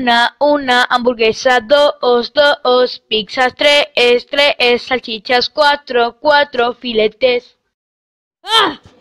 una, una, hamburguesa, dos, dos, pizzas, tres, tres, salchichas, cuatro, cuatro, filetes. ¡Ah!